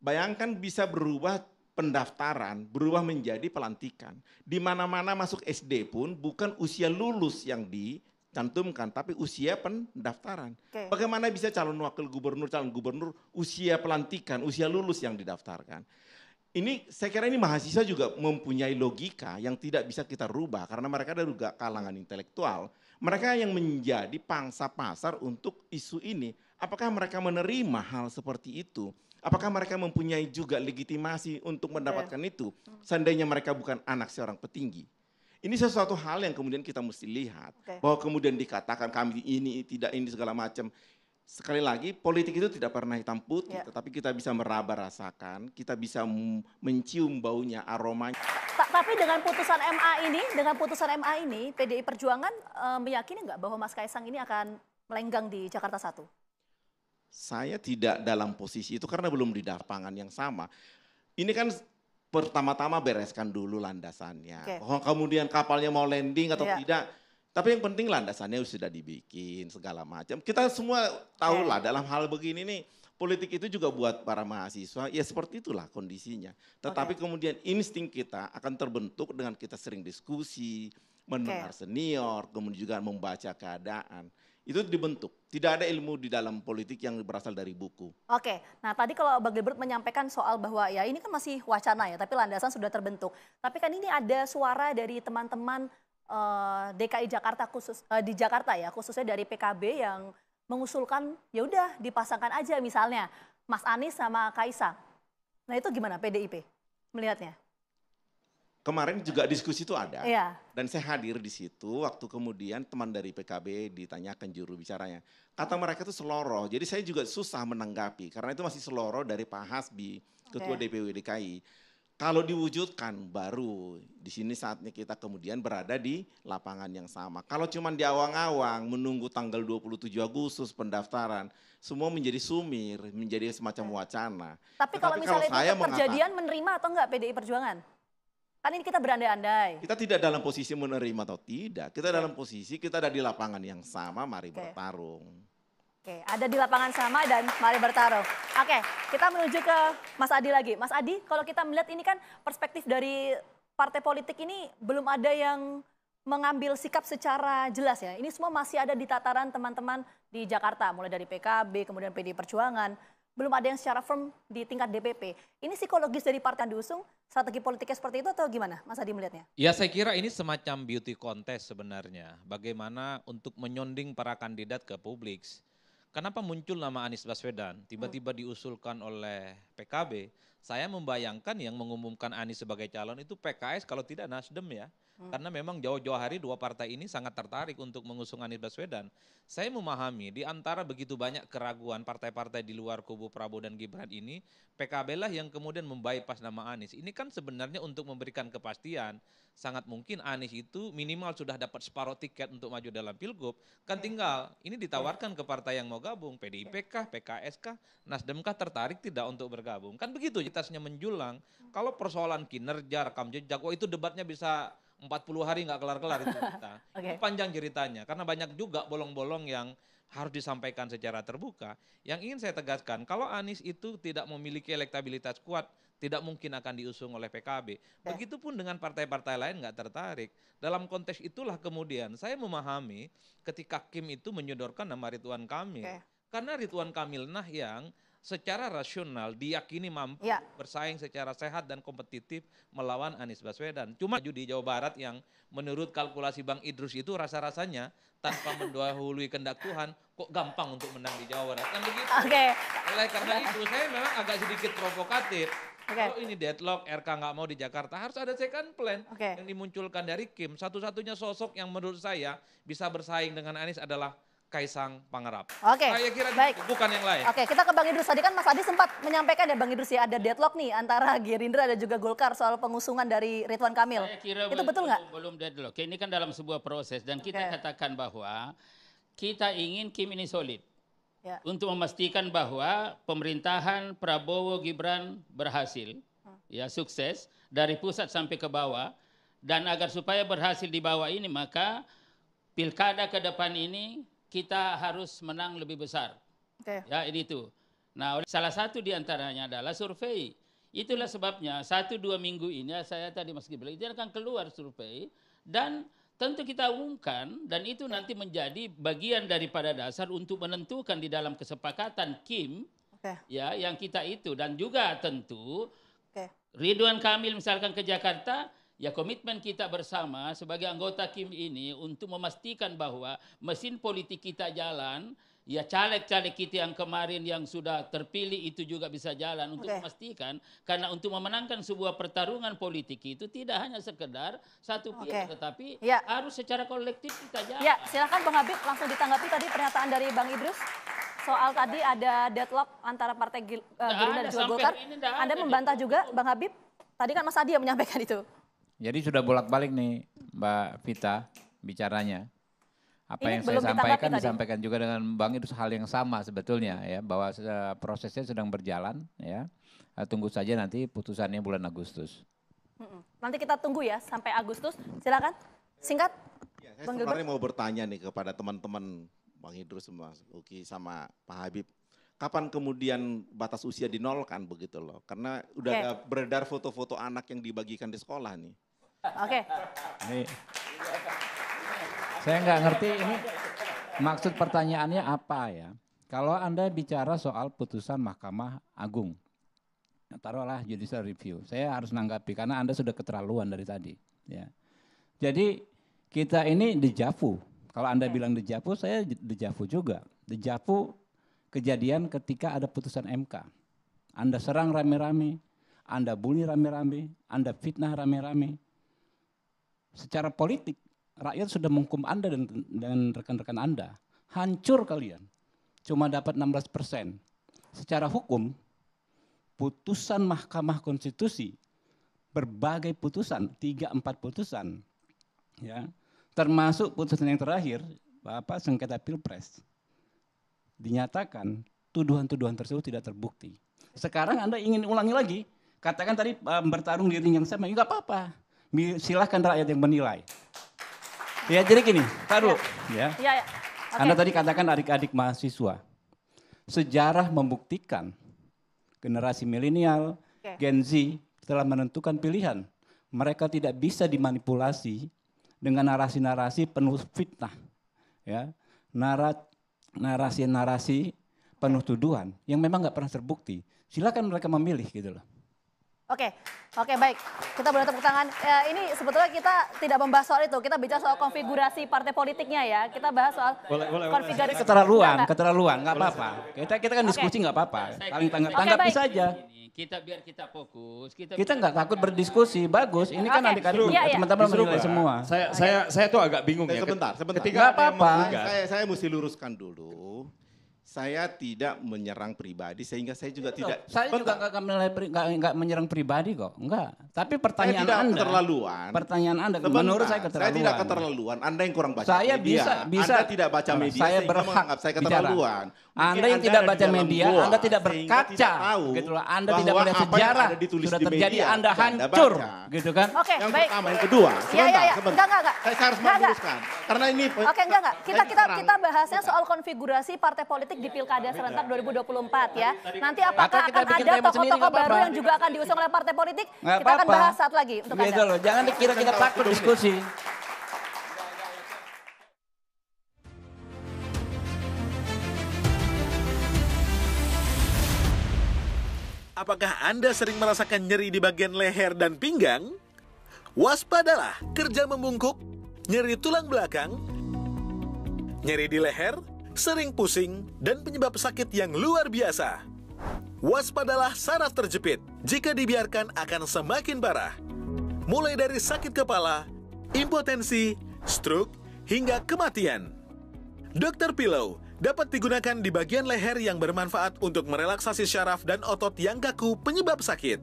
Bayangkan bisa berubah pendaftaran berubah menjadi pelantikan. Di mana-mana masuk SD pun bukan usia lulus yang di cantumkan, tapi usia pendaftaran. Okay. Bagaimana bisa calon wakil gubernur, calon gubernur usia pelantikan, usia lulus yang didaftarkan? Ini saya kira ini mahasiswa juga mempunyai logika yang tidak bisa kita rubah karena mereka ada juga kalangan intelektual. Mereka yang menjadi pangsa pasar untuk isu ini. Apakah mereka menerima hal seperti itu? Apakah mereka mempunyai juga legitimasi untuk mendapatkan itu? Seandainya mereka bukan anak seorang petinggi ini sesuatu hal yang kemudian kita mesti lihat okay. bahwa kemudian dikatakan kami ini tidak ini segala macam. Sekali lagi politik itu tidak pernah hitam putih, yeah. tetapi kita bisa meraba rasakan, kita bisa mencium baunya, aromanya. Tapi dengan putusan MA ini, dengan putusan MA ini, PDI Perjuangan e, meyakini nggak bahwa Mas Kaisang ini akan melenggang di Jakarta satu? Saya tidak dalam posisi itu karena belum di lapangan yang sama. Ini kan pertama-tama bereskan dulu landasannya. Okay. Oh, kemudian kapalnya mau landing atau yeah. tidak. Tapi yang penting landasannya sudah dibikin segala macam. Kita semua tahu lah okay. dalam hal begini nih politik itu juga buat para mahasiswa ya seperti itulah kondisinya. Tetapi okay. kemudian insting kita akan terbentuk dengan kita sering diskusi, mendengar okay. senior, kemudian juga membaca keadaan itu dibentuk. Tidak ada ilmu di dalam politik yang berasal dari buku. Oke, nah tadi kalau Bang Gilbert menyampaikan soal bahwa ya ini kan masih wacana ya, tapi landasan sudah terbentuk. Tapi kan ini ada suara dari teman-teman uh, eh, DKI Jakarta khusus uh, di Jakarta ya, khususnya dari PKB yang mengusulkan ya udah dipasangkan aja misalnya Mas Anies sama Kaisang. Nah itu gimana PDIP melihatnya? Kemarin juga diskusi itu ada. Iya. Dan saya hadir di situ waktu kemudian teman dari PKB ditanyakan juru bicaranya. Kata mereka itu seloroh. Jadi saya juga susah menanggapi karena itu masih seloroh dari Pak Hasbi, Ketua okay. DPW DKI. Kalau diwujudkan baru di sini saatnya kita kemudian berada di lapangan yang sama. Kalau cuma di awang-awang menunggu tanggal 27 Agustus pendaftaran, semua menjadi sumir, menjadi semacam wacana. Tapi kalau misalnya kalau saya itu kejadian menerima atau enggak PDI Perjuangan? Kan ini kita berandai-andai. Kita tidak dalam posisi menerima atau tidak. Kita okay. dalam posisi kita ada di lapangan yang sama, mari okay. bertarung. Oke, okay. ada di lapangan sama dan mari bertarung. Oke, okay. kita menuju ke Mas Adi lagi. Mas Adi, kalau kita melihat ini kan perspektif dari partai politik ini belum ada yang mengambil sikap secara jelas ya. Ini semua masih ada di tataran teman-teman di Jakarta, mulai dari PKB, kemudian PD Perjuangan, belum ada yang secara firm di tingkat DPP. Ini psikologis dari partai yang diusung, strategi politiknya seperti itu atau gimana Mas Adi melihatnya? Ya saya kira ini semacam beauty contest sebenarnya. Bagaimana untuk menyonding para kandidat ke publik. Kenapa muncul nama Anies Baswedan tiba-tiba hmm. diusulkan oleh PKB? Saya membayangkan yang mengumumkan Anies sebagai calon itu PKS kalau tidak Nasdem ya. Hmm. Karena memang jauh-jauh hari dua partai ini sangat tertarik untuk mengusung Anies Baswedan. Saya memahami di antara begitu banyak keraguan partai-partai di luar kubu Prabowo dan Gibran ini, PKB lah yang kemudian membypass nama Anies. Ini kan sebenarnya untuk memberikan kepastian, sangat mungkin Anies itu minimal sudah dapat separuh tiket untuk maju dalam Pilgub, kan tinggal ini ditawarkan ke partai yang mau gabung, PDIP kah, PKS kah, Nasdem kah tertarik tidak untuk bergabung. Kan begitu, jelasnya menjulang. Hmm. Kalau persoalan kinerja, rekam jejak, wah oh itu debatnya bisa empat puluh hari nggak kelar-kelar itu kita. okay. panjang ceritanya karena banyak juga bolong-bolong yang harus disampaikan secara terbuka. Yang ingin saya tegaskan, kalau Anies itu tidak memiliki elektabilitas kuat, tidak mungkin akan diusung oleh PKB. Ya. Begitupun dengan partai-partai lain nggak tertarik. Dalam konteks itulah kemudian saya memahami ketika Kim itu menyodorkan nama Ridwan Kamil. Okay. Karena Ridwan Kamil nah yang secara rasional diyakini mampu ya. bersaing secara sehat dan kompetitif melawan Anies Baswedan. Cuma judi di Jawa Barat yang menurut kalkulasi Bang Idrus itu rasa-rasanya tanpa mendahului kendak Tuhan kok gampang untuk menang di Jawa Barat. Kan begitu. Oke. Okay. Oleh karena itu saya memang agak sedikit provokatif. Okay. Kalau ini deadlock, RK nggak mau di Jakarta, harus ada second plan okay. yang dimunculkan dari Kim. Satu-satunya sosok yang menurut saya bisa bersaing dengan Anies adalah Kaisang Pangarap. Oke. Okay. Saya kira Baik. bukan yang lain. Oke, okay, kita ke Bang Idrus. Tadi kan Mas Adi sempat menyampaikan ya Bang Idrus ya ada deadlock nih antara Gerindra dan juga Golkar soal pengusungan dari Ridwan Kamil. Saya kira Itu betul nggak? Belum, belum deadlock. Ini kan dalam sebuah proses dan kita katakan bahwa kita ingin Kim ini solid. Ya. Untuk memastikan bahwa pemerintahan Prabowo Gibran berhasil, ya sukses dari pusat sampai ke bawah dan agar supaya berhasil di bawah ini maka pilkada ke depan ini kita harus menang lebih besar. Okay. Ya, ini itu. Nah, salah satu di antaranya adalah survei. Itulah sebabnya satu dua minggu ini saya tadi Mas Gibran itu akan keluar survei dan tentu kita umumkan dan itu nanti menjadi bagian daripada dasar untuk menentukan di dalam kesepakatan Kim okay. ya yang kita itu dan juga tentu okay. Ridwan Kamil misalkan ke Jakarta Ya komitmen kita bersama sebagai anggota KIM ini untuk memastikan bahwa mesin politik kita jalan, ya caleg-caleg kita yang kemarin yang sudah terpilih itu juga bisa jalan untuk okay. memastikan karena untuk memenangkan sebuah pertarungan politik itu tidak hanya sekedar satu pihak okay. tetapi ya. harus secara kolektif kita jalan. Ya, silakan Bang Habib langsung ditanggapi tadi pernyataan dari Bang Idrus soal tadi ada deadlock antara partai uh, Gerindra dan juga Golkar. Anda membantah juga, Bang Habib? Tadi kan Mas Adi yang menyampaikan itu. Jadi sudah bolak-balik nih Mbak Vita bicaranya. Apa Ini yang saya sampaikan disampaikan juga dengan Bang itu hal yang sama sebetulnya ya bahwa prosesnya sedang berjalan ya. Eh, tunggu saja nanti putusannya bulan Agustus. Nanti kita tunggu ya sampai Agustus. Silakan singkat. Ya, saya sebenarnya mau bertanya nih kepada teman-teman Bang Idrus sama Uki sama Pak Habib kapan kemudian batas usia dinolkan begitu loh. Karena udah okay. beredar foto-foto anak yang dibagikan di sekolah nih. Oke. Okay. saya nggak ngerti ini maksud pertanyaannya apa ya. Kalau Anda bicara soal putusan Mahkamah Agung, taruhlah judicial review. Saya harus menanggapi karena Anda sudah keterlaluan dari tadi. Ya. Jadi kita ini dejavu. Kalau Anda ya. bilang dejavu, saya dejavu juga. Dejavu kejadian ketika ada putusan MK. Anda serang rame-rame, Anda bully rame-rame, Anda fitnah rame-rame, Secara politik, rakyat sudah menghukum Anda dan, dengan rekan-rekan Anda. Hancur kalian. Cuma dapat 16 persen. Secara hukum, putusan Mahkamah Konstitusi, berbagai putusan, 3-4 putusan, ya termasuk putusan yang terakhir, Bapak sengketa Pilpres, dinyatakan tuduhan-tuduhan tersebut tidak terbukti. Sekarang Anda ingin ulangi lagi, katakan tadi eh, bertarung di ring yang sama, enggak ya, apa-apa silahkan rakyat yang menilai. Ya jadi gini, taruh ya. ya. ya, ya. Okay. Anda tadi katakan adik-adik mahasiswa. Sejarah membuktikan generasi milenial, okay. Gen Z telah menentukan pilihan. Mereka tidak bisa dimanipulasi dengan narasi-narasi penuh fitnah. Ya, narasi-narasi penuh tuduhan yang memang nggak pernah terbukti. Silakan mereka memilih gitu loh. Oke, okay. oke okay, baik. Kita boleh tepuk tangan. Ya, ini sebetulnya kita tidak membahas soal itu. Kita bicara soal konfigurasi partai politiknya ya. Kita bahas soal boleh, boleh, konfigurasi. Nah, boleh. Keterlaluan, keterlaluan, Gak apa-apa. Kita kita kan diskusi okay. gak apa-apa. Paling tanggap, tanggapi okay, saja. Kita biar kita fokus. Kita kita nggak takut berdiskusi. Bagus. Ini kan okay. adik-adik ya, ya. teman-teman menilai semua. Saya okay. saya saya tuh agak bingung saya ya. Sebentar, sebentar. Ketika apa-apa. Saya saya mesti luruskan dulu saya tidak menyerang pribadi sehingga saya juga iya, tidak saya bentar. juga enggak, enggak menyerang pribadi kok enggak tapi pertanyaan saya tidak anda keterlaluan pertanyaan anda Sebentar, menurut saya keterlaluan saya tidak keterlaluan anda yang kurang baca saya media. bisa bisa anda tidak baca media saya berhak saya keterlaluan bicara. Anda yang anda tidak baca media, gua, Anda tidak berkaca, tidak tahu gitu loh. Anda tidak melihat sejarah, sudah terjadi media, Anda hancur, anda gitu kan? Oke, okay, yang baik. pertama, yang kedua, sebentar, ya, ya, ya. sebentar. Enggak, enggak, Saya harus meluruskan, karena ini. Oke, okay, enggak, enggak. Kita kita kita bahasnya soal konfigurasi partai politik di pilkada serentak 2024 ya. Nanti apakah akan ada tokoh-tokoh baru yang juga akan diusung oleh partai politik? Kita akan bahas saat lagi untuk Anda. Jangan dikira kita takut diskusi. Apakah Anda sering merasakan nyeri di bagian leher dan pinggang? Waspadalah kerja membungkuk, nyeri tulang belakang, nyeri di leher, sering pusing, dan penyebab sakit yang luar biasa. Waspadalah saraf terjepit, jika dibiarkan akan semakin parah. Mulai dari sakit kepala, impotensi, stroke, hingga kematian. Dokter Pillow dapat digunakan di bagian leher yang bermanfaat untuk merelaksasi syaraf dan otot yang kaku penyebab sakit.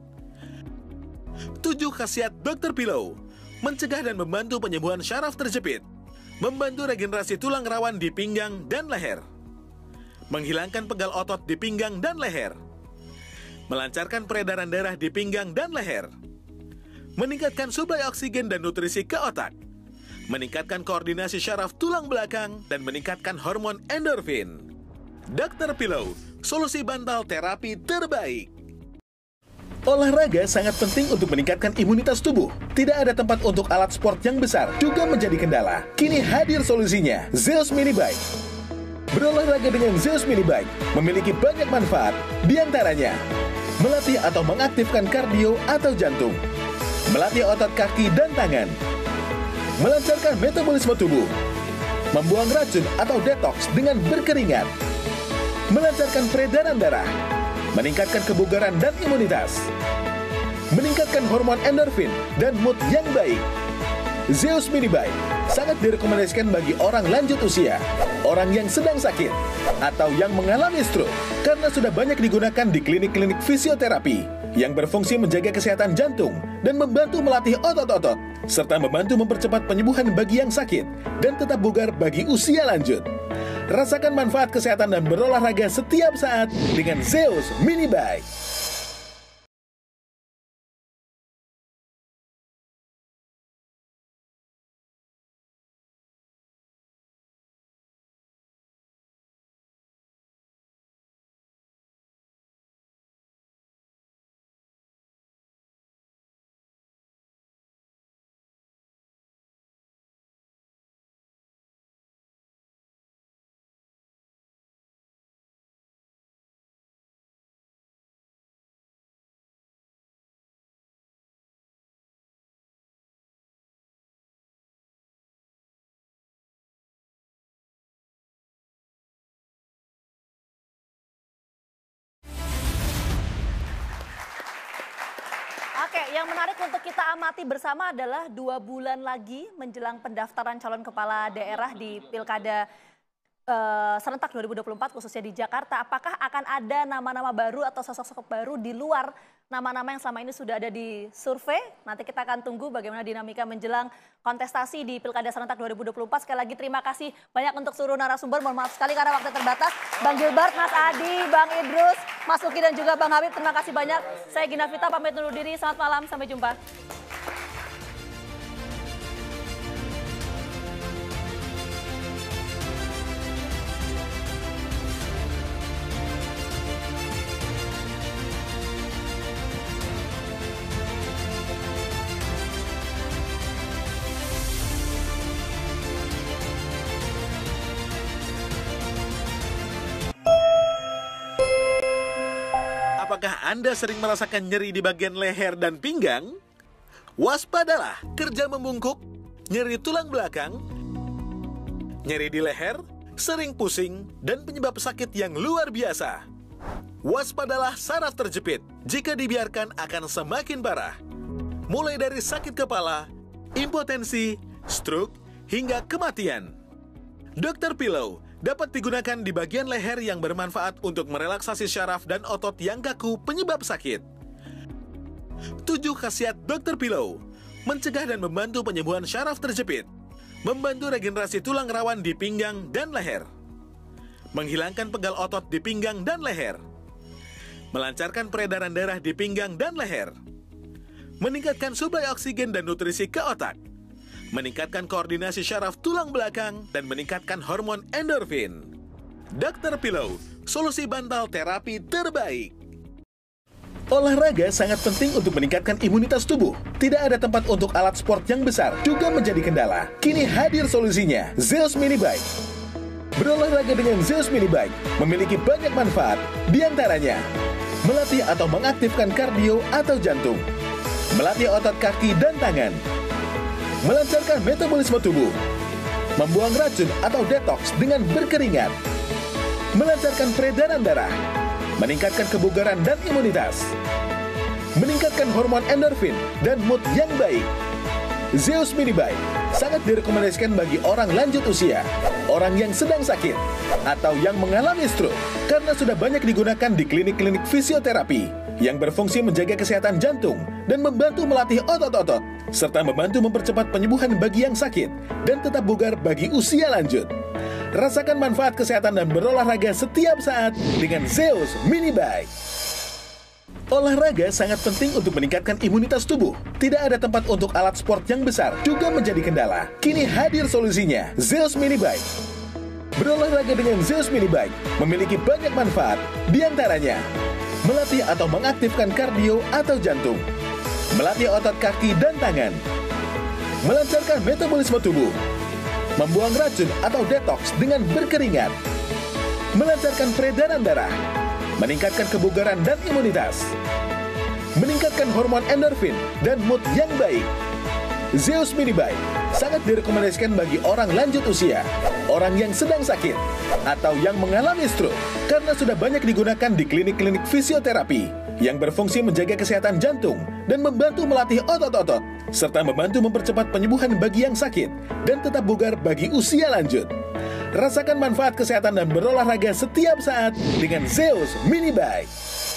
7 khasiat Dr. Pillow Mencegah dan membantu penyembuhan syaraf terjepit Membantu regenerasi tulang rawan di pinggang dan leher Menghilangkan pegal otot di pinggang dan leher Melancarkan peredaran darah di pinggang dan leher Meningkatkan suplai oksigen dan nutrisi ke otak meningkatkan koordinasi syaraf tulang belakang, dan meningkatkan hormon endorfin. Dr. Pillow, solusi bantal terapi terbaik. Olahraga sangat penting untuk meningkatkan imunitas tubuh. Tidak ada tempat untuk alat sport yang besar juga menjadi kendala. Kini hadir solusinya, Zeus Mini Bike. Berolahraga dengan Zeus Mini Bike memiliki banyak manfaat, diantaranya melatih atau mengaktifkan kardio atau jantung, melatih otot kaki dan tangan, melancarkan metabolisme tubuh, membuang racun atau detox dengan berkeringat, melancarkan peredaran darah, meningkatkan kebugaran dan imunitas, meningkatkan hormon endorfin dan mood yang baik. Zeus Mini Bike sangat direkomendasikan bagi orang lanjut usia, orang yang sedang sakit, atau yang mengalami stroke karena sudah banyak digunakan di klinik-klinik fisioterapi yang berfungsi menjaga kesehatan jantung dan membantu melatih otot-otot serta membantu mempercepat penyembuhan bagi yang sakit dan tetap bugar bagi usia lanjut. Rasakan manfaat kesehatan dan berolahraga setiap saat dengan Zeus Mini Bike. Oke, yang menarik untuk kita amati bersama adalah dua bulan lagi menjelang pendaftaran calon kepala daerah di Pilkada uh, serentak 2024 khususnya di Jakarta. Apakah akan ada nama-nama baru atau sosok-sosok baru di luar nama-nama yang selama ini sudah ada di survei. Nanti kita akan tunggu bagaimana dinamika menjelang kontestasi di Pilkada Serentak 2024. Sekali lagi terima kasih banyak untuk seluruh narasumber. Mohon maaf sekali karena waktu terbatas. Bang Gilbert, Mas Adi, Bang Idrus, Mas Uki dan juga Bang Habib. Terima kasih banyak. Saya Gina Vita pamit dulu diri. Selamat malam, sampai jumpa. Anda sering merasakan nyeri di bagian leher dan pinggang, waspadalah kerja membungkuk, nyeri tulang belakang, nyeri di leher, sering pusing, dan penyebab sakit yang luar biasa. Waspadalah saraf terjepit, jika dibiarkan akan semakin parah. Mulai dari sakit kepala, impotensi, stroke, hingga kematian. Dokter Pillow dapat digunakan di bagian leher yang bermanfaat untuk merelaksasi syaraf dan otot yang kaku penyebab sakit. 7 khasiat Dr. Pillow Mencegah dan membantu penyembuhan syaraf terjepit Membantu regenerasi tulang rawan di pinggang dan leher Menghilangkan pegal otot di pinggang dan leher Melancarkan peredaran darah di pinggang dan leher Meningkatkan suplai oksigen dan nutrisi ke otak meningkatkan koordinasi syaraf tulang belakang, dan meningkatkan hormon endorfin. Dr. Pillow, solusi bantal terapi terbaik. Olahraga sangat penting untuk meningkatkan imunitas tubuh. Tidak ada tempat untuk alat sport yang besar juga menjadi kendala. Kini hadir solusinya, Zeus Mini Bike. Berolahraga dengan Zeus Mini Bike memiliki banyak manfaat, diantaranya melatih atau mengaktifkan kardio atau jantung, melatih otot kaki dan tangan, melancarkan metabolisme tubuh, membuang racun atau detox dengan berkeringat, melancarkan peredaran darah, meningkatkan kebugaran dan imunitas, meningkatkan hormon endorfin dan mood yang baik, Zeus Mini Bike sangat direkomendasikan bagi orang lanjut usia, orang yang sedang sakit, atau yang mengalami stroke karena sudah banyak digunakan di klinik-klinik fisioterapi yang berfungsi menjaga kesehatan jantung dan membantu melatih otot-otot, serta membantu mempercepat penyembuhan bagi yang sakit dan tetap bugar bagi usia lanjut. Rasakan manfaat kesehatan dan berolahraga setiap saat dengan Zeus Mini Bike. Olahraga sangat penting untuk meningkatkan imunitas tubuh. Tidak ada tempat untuk alat sport yang besar juga menjadi kendala. Kini hadir solusinya, Zeus Mini Bike. Berolahraga dengan Zeus Mini Bike memiliki banyak manfaat, diantaranya melatih atau mengaktifkan kardio atau jantung, melatih otot kaki dan tangan, melancarkan metabolisme tubuh, membuang racun atau detox dengan berkeringat, melancarkan peredaran darah, meningkatkan kebugaran dan imunitas, meningkatkan hormon endorfin dan mood yang baik. Zeus Mini Minibay sangat direkomendasikan bagi orang lanjut usia, orang yang sedang sakit, atau yang mengalami stroke karena sudah banyak digunakan di klinik-klinik fisioterapi yang berfungsi menjaga kesehatan jantung dan membantu melatih otot-otot serta membantu mempercepat penyembuhan bagi yang sakit dan tetap bugar bagi usia lanjut. Rasakan manfaat kesehatan dan berolahraga setiap saat dengan Zeus Mini Bike.